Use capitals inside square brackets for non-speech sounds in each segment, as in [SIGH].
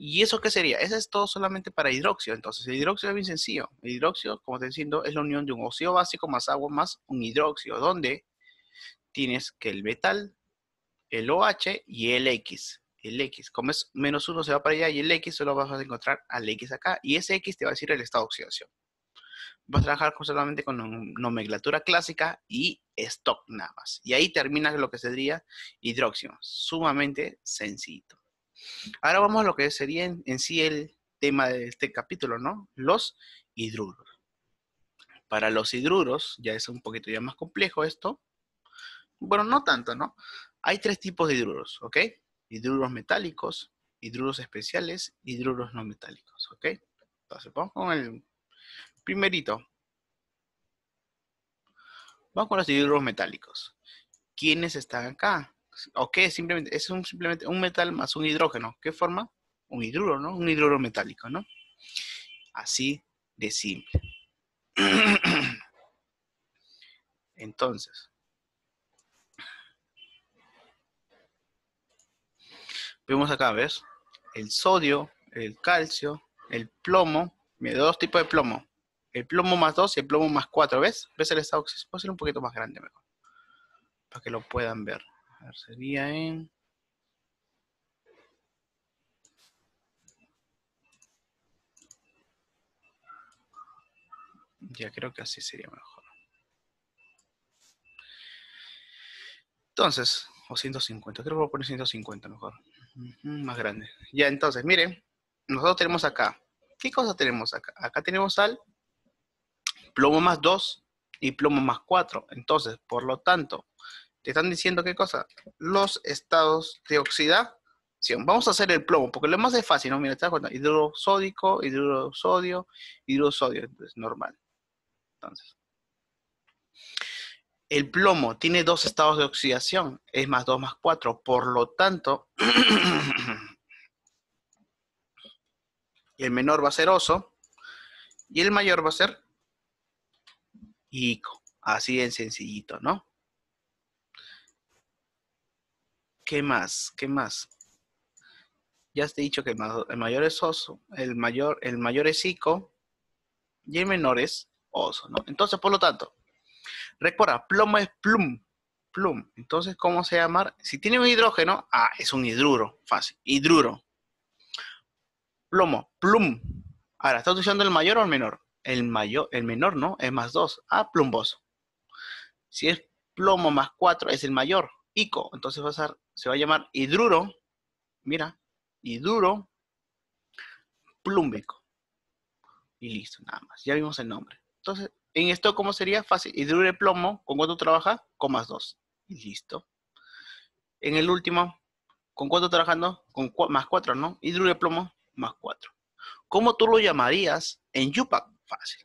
¿Y eso qué sería? Eso es todo solamente para hidróxido. Entonces, el hidróxido es bien sencillo. El hidróxido, como te diciendo, es la unión de un óxido básico más agua más un hidróxido. donde tienes que el metal, el OH y el X. El X, como es menos uno se va para allá y el X solo vas a encontrar al X acá. Y ese X te va a decir el estado de oxidación. Vas a trabajar solamente con nomenclatura clásica y stock nada más. Y ahí termina lo que sería hidróxido. Sumamente sencillo. Ahora vamos a lo que sería en, sí el tema de este capítulo, ¿no? Los hidruros. Para los hidruros, ya es un poquito ya más complejo esto. Bueno, no tanto, ¿no? Hay tres tipos de hidruros, ¿ok? Hidruros metálicos, hidruros especiales, hidruros no metálicos, ¿ok? Entonces, vamos con el primerito. Vamos con los hidruros metálicos. ¿Quiénes están acá? ¿O Simplemente, es simplemente un metal más un hidrógeno. ¿Qué forma? Un hidruro, ¿no? Un hidruro metálico, ¿no? Así de simple. [CLEARS THROAT] Entonces, vemos acá, ¿ves? El sodio, el calcio, el plomo, me dos tipos de plomo. El plomo más 2 y el plomo más cuatro, ¿ves? ¿Ves el estado Voy a hacer un poquito más grande mejor, para que lo puedan ver sería en... Ya creo que así sería mejor. Entonces, o 150, creo que voy a poner 150 mejor. más grande. Ya, entonces, miren, nosotros tenemos acá. ¿Qué cosa tenemos acá? Acá tenemos sal plomo más 2 y plomo más 4. Entonces, por lo tanto, están diciendo qué cosa? Los estados de oxidación. Vamos a hacer el plomo, porque lo más es fácil, ¿no? Mira, ¿te das cuenta? Hidrosódico, hidrosodio, hidrosodio, es normal. Entonces, el plomo tiene dos estados de oxidación, es más 2 más 4, por lo tanto, [CLEARS THROAT] el menor va a ser oso y el mayor va a ser ico. Así en sencillito, ¿no? ¿Qué más? ¿Qué más? Ya te he dicho que el mayor es oso, el mayor, el mayor es ico y el menor es oso, ¿no? Entonces, por lo tanto, recuerda, plomo es plum, plum. Entonces, ¿cómo se llama? Si tiene un hidrógeno, ah, es un hidruro, fácil, hidruro. Plomo, plum. Ahora, ¿estás usando el mayor o el menor? El mayor, el menor, ¿no? Es más 2. Ah, plumboso. Si es plomo más 4, es el mayor. Ico. Entonces va a se va a llamar hidruro, mira, hidruro plúmbico. Y listo, nada más. Ya vimos el nombre. Entonces, en esto, ¿cómo sería? Fácil. Hidruro de plomo, ¿con cuánto trabaja? Con más 2. Y listo. En el último, ¿con cuánto trabajando? Con más 4, ¿no? Hidruro de plomo, más 4. ¿Cómo tú lo llamarías en Yupac? Fácil.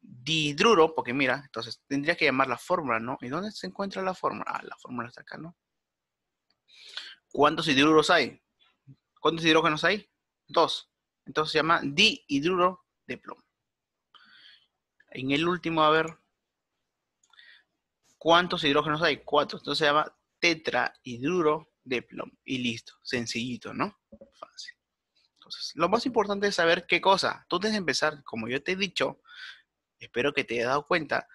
Dihidruro, porque mira, entonces tendría que llamar la fórmula, ¿no? ¿Y dónde se encuentra la fórmula? Ah, la fórmula está acá, ¿no? ¿Cuántos hidruros hay? ¿Cuántos hidrógenos hay? Dos. Entonces se llama dihidruro de plomo. En el último, a ver, ¿cuántos hidrógenos hay? Cuatro. Entonces se llama tetrahidruro de plomo. Y listo, sencillito, ¿no? Fácil. Entonces, lo más importante es saber qué cosa. Tú que empezar, como yo te he dicho, espero que te hayas dado cuenta,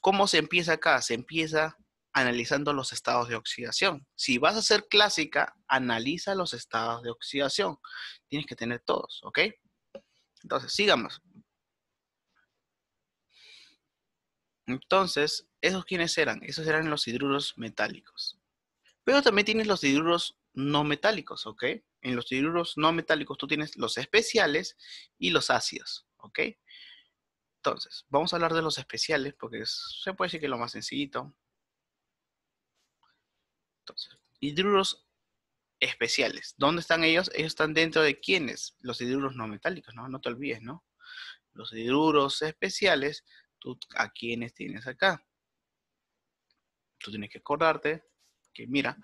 cómo se empieza acá. Se empieza analizando los estados de oxidación. Si vas a hacer clásica, analiza los estados de oxidación. Tienes que tener todos, ¿ok? Entonces, sigamos. Entonces, ¿esos quiénes eran? Esos eran los hidruros metálicos. Pero también tienes los hidruros no metálicos, ¿ok? En los hidruros no metálicos tú tienes los especiales y los ácidos, ¿ok? Entonces, vamos a hablar de los especiales porque se puede decir que es lo más sencillito. Entonces, hidruros especiales. ¿Dónde están ellos? Ellos están dentro de quiénes? Los hidruros no metálicos, ¿no? No te olvides, ¿no? Los hidruros especiales, tú a quiénes tienes acá. Tú tienes que acordarte que, mira,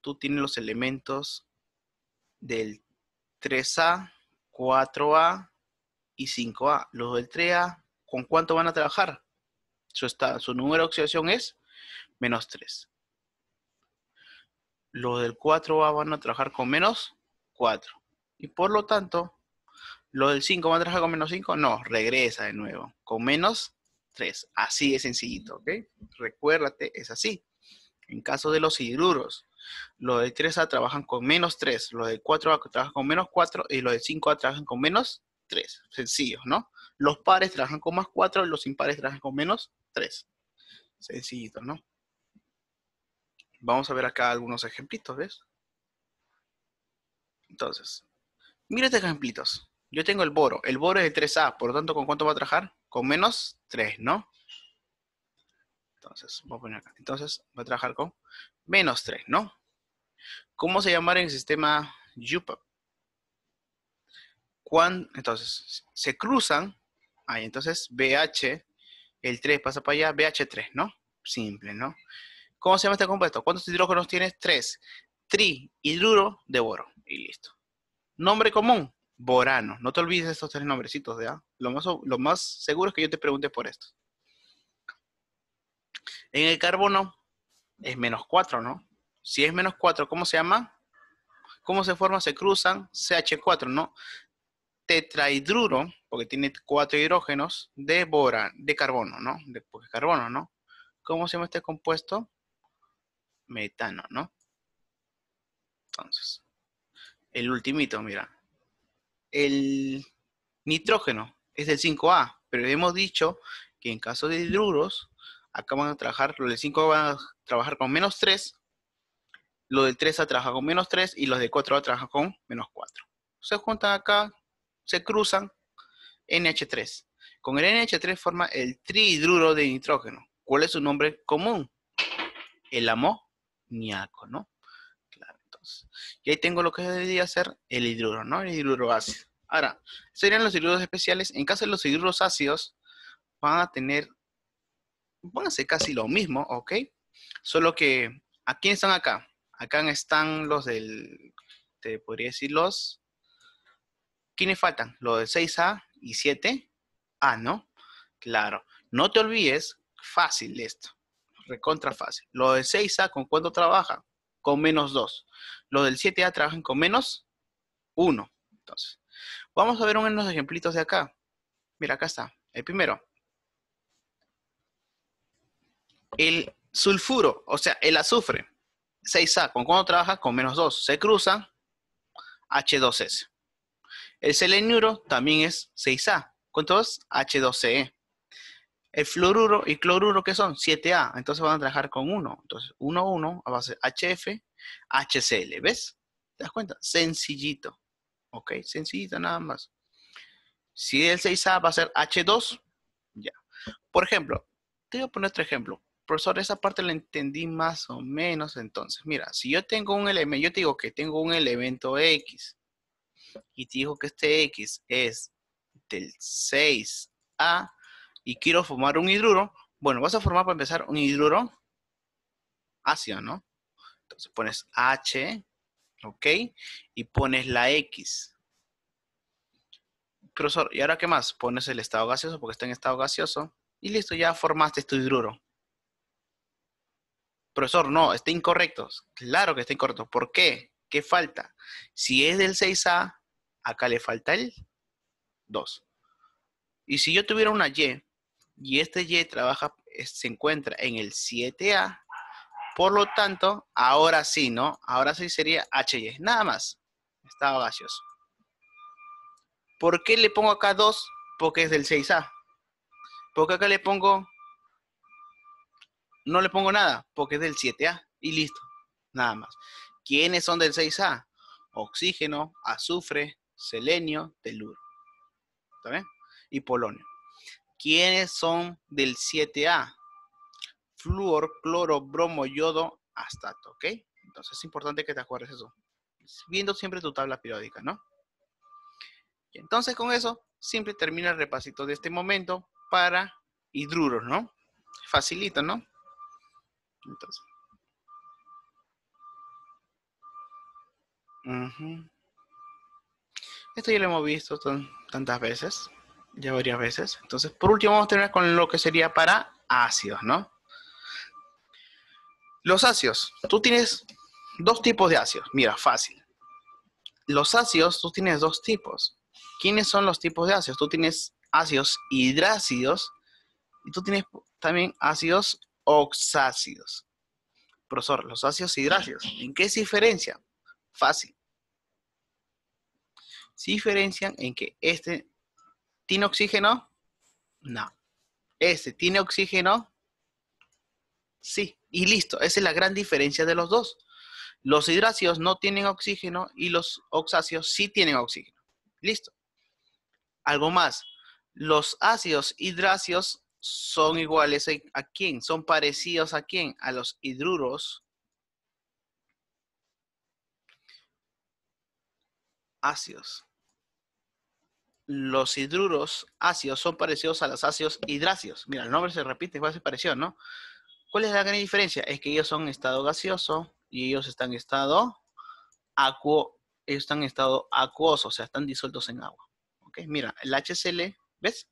tú tienes los elementos del 3A, 4A y 5A. Los del 3A, ¿con cuánto van a trabajar? Su, su número de oxidación es menos 3 los del 4A van a trabajar con menos 4. Y por lo tanto, los del 5 van a trabajar con menos 5. No, regresa de nuevo, con menos 3. Así de sencillito, ¿ok? Recuérdate, es así. En caso de los hidruros, los del 3A trabajan con menos 3, los del 4A trabajan con menos 4 y los del 5A trabajan con menos 3. Sencillos, ¿no? Los pares trabajan con más 4, los impares trabajan con menos 3. Sencillito, ¿no? Vamos a ver acá algunos ejemplitos, ¿ves? Entonces, mire estos ejemplitos. Yo tengo el boro. El boro es el 3A, por lo tanto, ¿con cuánto va a trabajar? Con menos 3, ¿no? Entonces, voy a poner acá. Entonces, va a trabajar con menos 3, ¿no? ¿Cómo se llama en el sistema UPAP? entonces, se cruzan, ahí entonces BH, el 3 pasa para allá, BH3, ¿no? Simple, ¿no? ¿Cómo se llama este compuesto? ¿Cuántos hidrógenos tienes? Tres. Trihidruro de boro. Y listo. Nombre común, borano. No te olvides de estos tres nombrecitos, ¿ya? Lo más, lo más seguro es que yo te pregunte por esto. En el carbono es menos 4, ¿no? Si es menos 4, ¿cómo se llama? ¿Cómo se forma? Se cruzan CH4, ¿no? Tetrahidruro, porque tiene cuatro hidrógenos, de, de carbono, ¿no? De, porque carbono, ¿no? ¿Cómo se llama este compuesto? metano, ¿no? Entonces, el ultimito, mira. El nitrógeno es del 5A, pero hemos dicho que en caso de hidruros, acá van a trabajar, los de 5 van a trabajar con menos 3, los de 3 a trabaja con menos 3 y los de 4 a trabajar con menos 4. Se juntan acá, se cruzan, NH3. Con el NH3 forma el trihidruro de nitrógeno. ¿Cuál es su nombre común? El amo ¿no? entonces. Y ahí tengo lo que debería ser el hidruro, ¿no? El hidruro ácido. Ahora, serían los hidruros especiales. En caso de los hidruros ácidos, van a tener, van a ser casi lo mismo, ¿ok? Solo que, ¿a quién están acá? Acá están los del, te podría decir los, ¿quiénes faltan? Los de 6A y 7A, ¿no? Claro. No te olvides, fácil esto recontra fácil. Lo del 6A, ¿con cuánto trabaja? Con menos 2. Lo del 7A trabajan con menos 1. Entonces, vamos a ver unos ejemplitos de acá. Mira, acá está. El primero. El sulfuro, o sea, el azufre. 6A, ¿con cuánto trabaja? Con menos 2. Se cruza H2S. El selenuro también es 6A. ¿Cuánto es? H2CE. El fluoruro y cloruro, ¿qué son? 7A. Entonces van a trabajar con 1. Entonces, 1, 1, a base HF, HCl. ¿Ves? ¿Te das cuenta? Sencillito. ¿Ok? Sencillito nada más. Si el 6A va a ser H2, ya. Por ejemplo, te voy a poner otro ejemplo. Profesor, esa parte la entendí más o menos. Entonces, mira, si yo tengo un elemento, yo te digo que tengo un elemento X. Y te digo que este X es del 6A y quiero formar un hidruro, bueno, vas a formar para empezar un hidruro ácido, ¿no? Entonces pones H, ¿ok? Y pones la X. Profesor, ¿y ahora qué más? Pones el estado gaseoso porque está en estado gaseoso. Y listo, ya formaste tu hidruro. Profesor, no, está incorrecto. Claro que está incorrecto. ¿Por qué? ¿Qué falta? Si es del 6A, acá le falta el 2. Y si yo tuviera una Y, y este Y trabaja, se encuentra en el 7A, por lo tanto, ahora sí, ¿no? Ahora sí sería HY, nada más. Estaba gaseoso. ¿Por qué le pongo acá 2? Porque es del 6A. ¿Por qué acá le pongo... No le pongo nada, porque es del 7A. Y listo, nada más. ¿Quiénes son del 6A? Oxígeno, azufre, selenio, teluro. ¿Está bien? Y polonio. ¿Quiénes son del 7A? Fluor, cloro, bromo, yodo, astato, ¿ok? Entonces es importante que te acuerdes eso. Viendo siempre tu tabla periódica, ¿no? entonces con eso, siempre termina el repasito de este momento para hidruros, ¿no? Facilito, ¿no? Entonces. Esto ya lo hemos visto tantas veces ya varias veces. Entonces, por último, vamos a terminar con lo que sería para ácidos, ¿no? Los ácidos. Tú tienes dos tipos de ácidos. Mira, fácil. Los ácidos, tú tienes dos tipos. ¿Quiénes son los tipos de ácidos? Tú tienes ácidos hidrácidos y tú tienes también ácidos oxácidos. Profesor, los ácidos hidrácidos, ¿en qué se diferencian? Fácil. Se diferencian en que este ¿Tiene oxígeno? No. ¿Este tiene oxígeno? Sí. Y listo. Esa es la gran diferencia de los dos. Los hidráceos no tienen oxígeno y los oxáceos sí tienen oxígeno. Listo. Algo más. Los ácidos hidráceos son iguales a quién? Son parecidos a quién? A los hidruros ácidos los hidruros ácidos son parecidos a los ácidos hidrácidos. Mira, el nombre se repite, igual se pareció, ¿no? ¿Cuál es la gran diferencia? Es que ellos son en estado gaseoso y ellos están en estado acuo, están estado acuoso, o sea, están disueltos en agua. Mira, el HCl, ¿ves?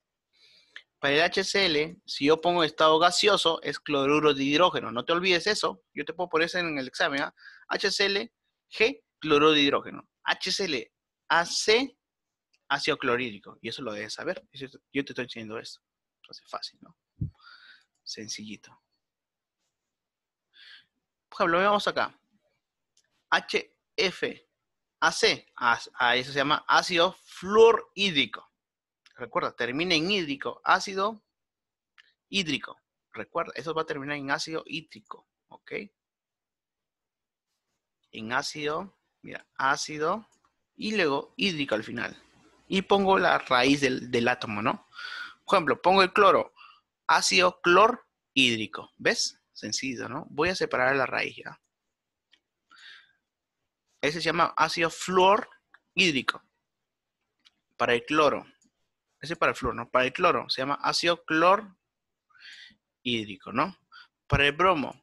Para el HCl, si yo pongo estado gaseoso, es cloruro de hidrógeno. No te olvides eso. Yo te puedo poner eso en el examen. ¿eh? ¿ah? HCl, G, cloruro de hidrógeno. HCl, AC, ácido clorhídrico. Y eso lo debes saber. Yo te estoy enseñando esto. Es fácil, ¿no? Sencillito. Por ejemplo, veamos acá. HFAC. A eso se llama ácido fluorhídrico. Recuerda, termina en hídrico. Ácido hídrico. Recuerda, eso va a terminar en ácido hídrico. ¿Ok? En ácido, mira, ácido y luego hídrico al final y pongo la raíz del, átomo, ¿no? Por ejemplo, pongo el cloro, ácido clorhídrico, ¿ves? Sencillo, ¿no? Voy a separar la raíz ya. Ese se llama ácido fluorhídrico. Para el cloro. Ese es para el flúor, ¿no? Para el cloro se llama ácido clorhídrico, ¿no? Para el bromo,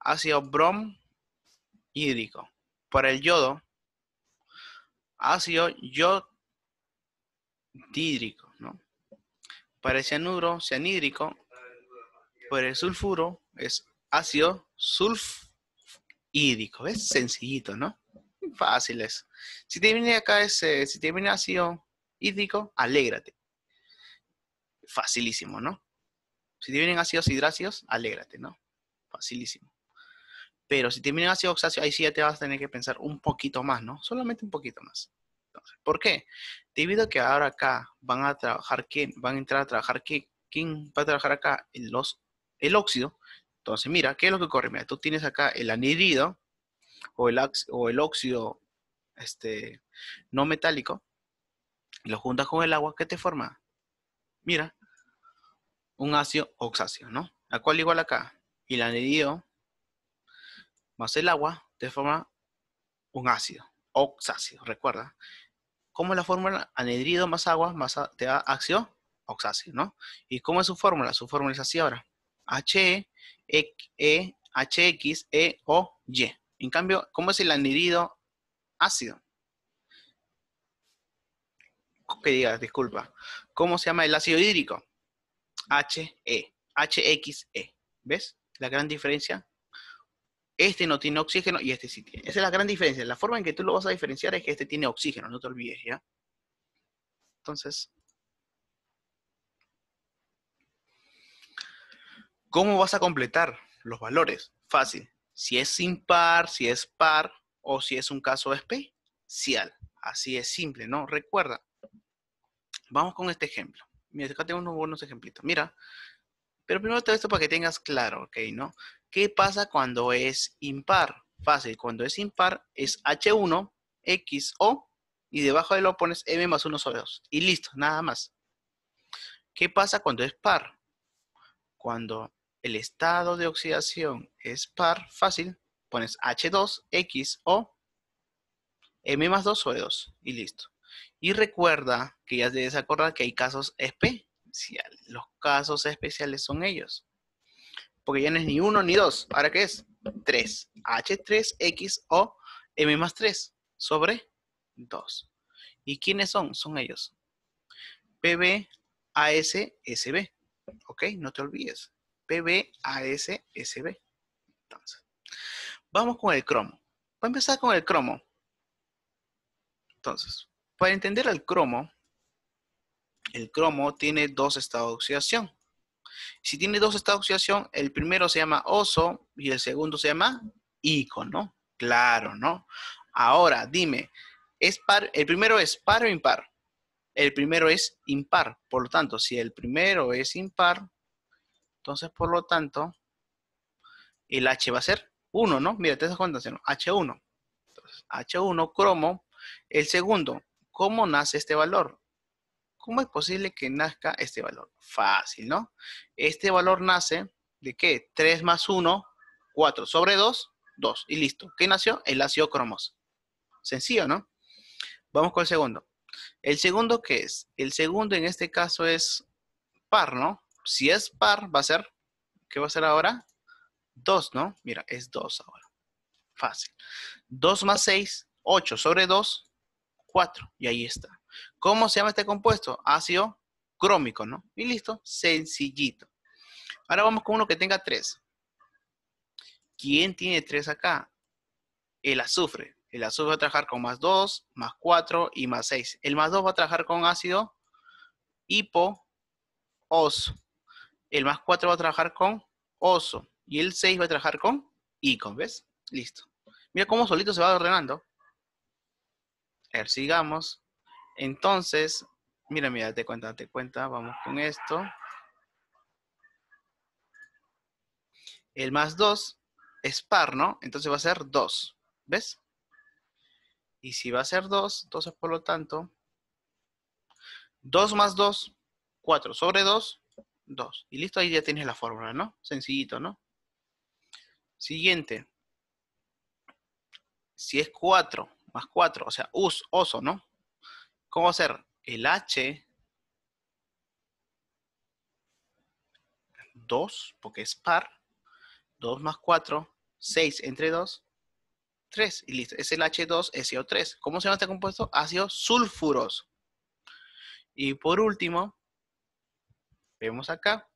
ácido bromhídrico. Para el yodo, ácido yodo dídrico, ¿no? Para el cianuro cianhídrico, por el sulfuro es ácido sulfídrico. Es sencillito, ¿no? Fácil es. Si te viene acá, ese, si te viene ácido hídrico, alégrate. Facilísimo, ¿no? Si te vienen ácidos hidráceos, alégrate, ¿no? Facilísimo. Pero si te vienen ácido oxáceo, ahí sí ya te vas a tener que pensar un poquito más, ¿no? Solamente un poquito más. ¿Por qué? Debido a que ahora acá van a trabajar quién, van a entrar a trabajar quién, va a trabajar acá el, los, el óxido. Entonces, mira, ¿qué es lo que ocurre? Mira, tú tienes acá el anidrido o el, o el óxido este, no metálico, lo juntas con el agua, ¿qué te forma? Mira, un ácido oxáceo, ¿no? ¿A cuál igual acá? Y el anidrido más el agua te forma un ácido, oxácido, recuerda. ¿Cómo es la fórmula? Anhidrido más agua más te da ácido oxáceo, ¿no? ¿Y cómo es su fórmula? Su fórmula es así ahora. H, E, e x E, O, Y. En cambio, ¿cómo es el anhidrido ácido? Que digas, disculpa. ¿Cómo se llama el ácido hídrico? H-E, x e. ¿Ves? La gran diferencia este no tiene oxígeno y este sí tiene. Esa es la gran diferencia. La forma en que tú lo vas a diferenciar es que este tiene oxígeno, no te olvides, ¿ya? Entonces, ¿cómo vas a completar los valores? Fácil. Si es sin par, si es par o si es un caso especial. Así es simple, ¿no? Recuerda. Vamos con este ejemplo. Mira, acá tengo unos buenos ejemplitos. Mira, pero primero todo esto para que tengas claro, ¿ok? ¿No? ¿Qué pasa cuando es impar? Fácil, cuando es impar es H1, X, O, y debajo de lo pones M más 1 sobre 2. Y listo, nada más. ¿Qué pasa cuando es par? Cuando el estado de oxidación es par, fácil, pones H2, X, O, M más 2 sobre 2 y listo. Y recuerda que ya debes acordar que hay casos especiales. Los casos especiales son ellos porque ya no es ni uno ni dos. ¿Ahora qué es? 3. h 3 O M más 3 sobre 2. ¿Y quiénes son? Son ellos. PB, AS, ¿Ok? No te olvides. PB, AS, Entonces, vamos con el cromo. Voy a empezar con el cromo. Entonces, para entender el cromo, el cromo tiene dos estados de oxidación. Si tiene dos estados de oxidación, el primero se llama oso y el segundo se llama ico, ¿no? Claro, ¿no? Ahora, dime, es par, el primero es par o impar. El primero es impar. Por lo tanto, si el primero es impar, entonces, por lo tanto, el H va a ser 1, ¿no? Mira, te das cuenta, h H1. H1 cromo. El segundo, ¿cómo nace este valor? ¿Cómo es posible que nazca este valor? Fácil, ¿no? Este valor nace de qué? 3 más 1, 4 sobre 2, 2. Y listo. ¿Qué nació? El ácido cromoso. Sencillo, ¿no? Vamos con el segundo. ¿El segundo qué es? El segundo en este caso es par, ¿no? Si es par, va a ser, ¿qué va a ser ahora? 2, ¿no? Mira, es 2 ahora. Fácil. 2 más 6, 8 sobre 2, 4. Y ahí está. ¿Cómo se llama este compuesto? Ácido crómico, ¿no? Y listo, sencillito. Ahora vamos con uno que tenga tres. ¿Quién tiene tres acá? El azufre. El azufre va a trabajar con más 2, más 4 y más 6. El más 2 va a trabajar con ácido hipo El más 4 va a trabajar con oso. Y el 6 va a trabajar con icon, ¿ves? Listo. Mira cómo solito se va ordenando. A ver, sigamos. Entonces, mira, mira, te cuenta, te cuenta, vamos con esto. El más 2 es par, ¿no? Entonces va a ser 2, ¿ves? Y si va a ser 2, entonces por lo tanto, 2 más 2, 4 sobre 2, 2. Y listo, ahí ya tienes la fórmula, ¿no? Sencillito, ¿no? Siguiente. Si es 4 más 4, o sea, us, oso, ¿no? ¿Cómo hacer el H 2, porque es par, 2 más 4, 6 entre 2, 3. Y listo, es el H2SO3. ¿Cómo se llama este compuesto? Ácido sulfuroso. Y por último, vemos acá,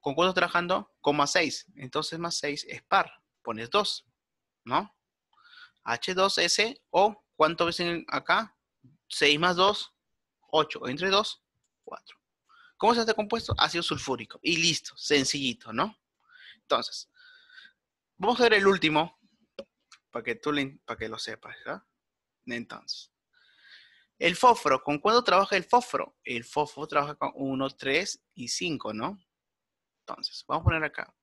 ¿con cuánto trabajando? Coma 6. Entonces más 6 es par, pones 2, ¿no? H2SO, ¿cuánto ves acá? 6 más 2, 8. Entre 2, 4. ¿Cómo se hace compuesto? Ácido sulfúrico. Y listo, sencillito, ¿no? Entonces, vamos a ver el último para que tú para que lo sepas, ¿verdad? ¿ah? Entonces, el fósforo, ¿con cuándo trabaja el fósforo? El fósforo trabaja con 1, 3 y 5, ¿no? Entonces, vamos a poner acá,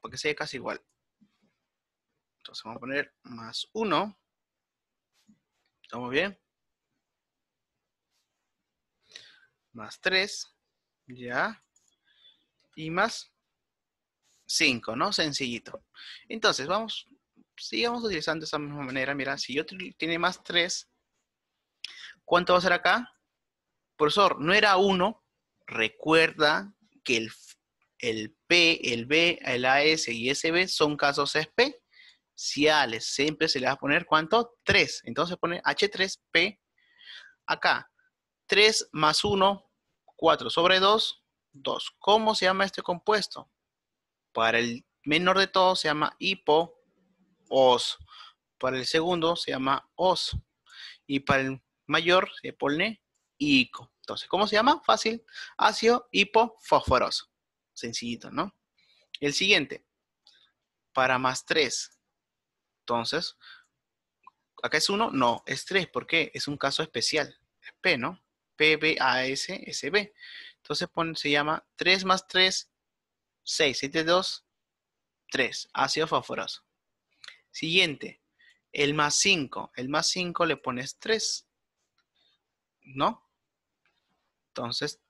porque sea casi igual. Entonces, vamos a poner más 1. ¿Estamos bien? más 3, ¿ya? Y más 5, ¿no? Sencillito. Entonces, vamos, sigamos utilizando esa misma manera. Mira, si yo tiene más 3, ¿cuánto va a ser acá? Profesor, no era 1. Recuerda que el, el P, el B, el AS y SB son casos Si especiales. Siempre se le va a poner, ¿cuánto? 3. Entonces pone H3P acá. 3 más 1, 4 sobre 2, 2. ¿Cómo se llama este compuesto? Para el menor de todos se llama hipo-os. Para el segundo se llama os. Y para el mayor se pone ico. Entonces, ¿cómo se llama? Fácil. Ácido hipofosforoso. Sencillito, ¿no? El siguiente. Para más 3. Entonces, ¿acá es 1? No, es 3. ¿Por qué? Es un caso especial. Es P, ¿no? PBASSB. Entonces se llama 3 más 3, 6, 7, 2, 3, ácido fosforoso. Siguiente, el más 5. El más 5 le pones 3. ¿No? Entonces,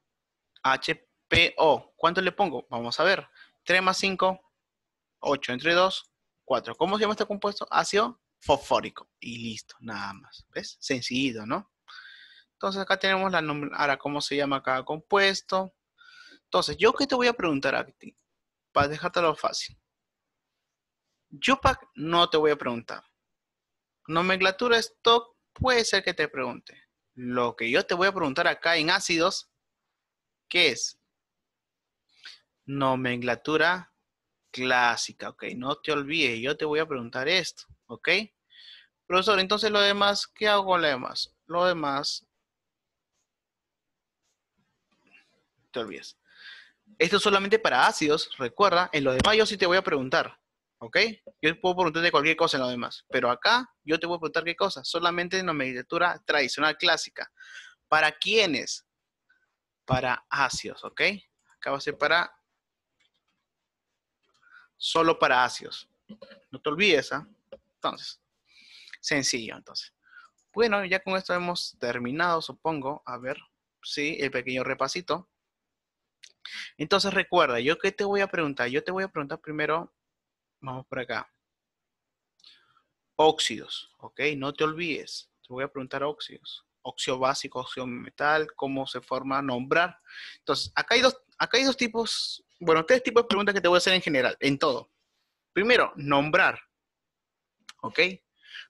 HPO. ¿Cuánto le pongo? Vamos a ver. 3 más 5, 8 entre 2, 4. ¿Cómo se llama este compuesto? Ácido fosfórico. Y listo, nada más. ¿Ves? Sencillo, ¿no? Entonces acá tenemos la ahora cómo se llama cada compuesto. Entonces, yo qué te voy a preguntar a ti, para dejártelo fácil. Yupac no te voy a preguntar. Nomenclatura stock puede ser que te pregunte. Lo que yo te voy a preguntar acá en ácidos, ¿qué es? Nomenclatura clásica, ok. No te olvides, yo te voy a preguntar esto, ok. Profesor, entonces lo demás, ¿qué hago con lo demás? Lo demás te olvides. Esto es solamente para ácidos, recuerda, en lo demás yo sí te voy a preguntar, ¿ok? Yo puedo preguntarte cualquier cosa en lo demás, pero acá yo te voy a preguntar qué cosa, solamente en la nomenclatura tradicional clásica. ¿Para quiénes? Para ácidos, ¿ok? Acá va a ser para... Solo para ácidos. No te olvides, ¿ah? Entonces, sencillo, entonces. Bueno, ya con esto hemos terminado, supongo. A ver, sí, el pequeño repasito. Entonces recuerda, yo qué te voy a preguntar. Yo te voy a preguntar primero, vamos por acá. Óxidos, ¿ok? No te olvides. Te voy a preguntar óxidos. Óxido básico, óxido metal, cómo se forma, nombrar. Entonces, acá hay dos, acá hay dos tipos, bueno, tres tipos de preguntas que te voy a hacer en general, en todo. Primero, nombrar. ¿Ok?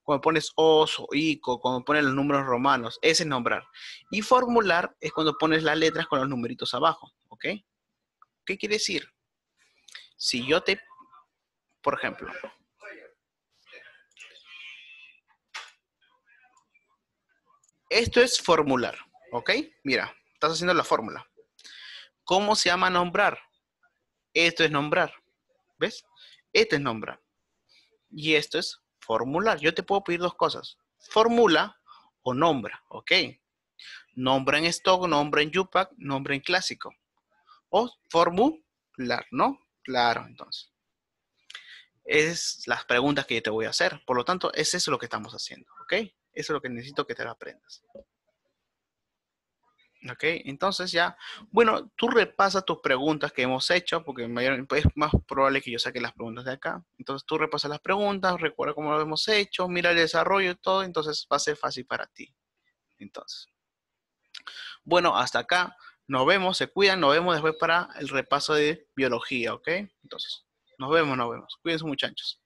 Cuando pones oso, ico, cuando pones los números romanos, ese es nombrar. Y formular es cuando pones las letras con los numeritos abajo. ¿Qué quiere decir? Si yo te, por ejemplo, esto es formular, ¿ok? Mira, estás haciendo la fórmula. ¿Cómo se llama nombrar? Esto es nombrar, ¿ves? Esto es nombrar. Y esto es formular. Yo te puedo pedir dos cosas, Fórmula o nombra, ¿ok? Nombra en stock, nombra en IUPAC, nombra en clásico o formular, ¿no? Claro, entonces. Es las preguntas que yo te voy a hacer. Por lo tanto, es eso lo que estamos haciendo, ¿ok? Eso es lo que necesito que te lo aprendas. ¿Ok? Entonces ya, bueno, tú repasas tus preguntas que hemos hecho, porque es más probable que yo saque las preguntas de acá. Entonces tú repasas las preguntas, recuerda cómo lo hemos hecho, mira el desarrollo y todo, entonces va a ser fácil para ti. Entonces. Bueno, hasta acá nos vemos, se cuidan, nos vemos después para el repaso de biología, ¿ok? Entonces, nos vemos, nos vemos. Cuídense muchachos.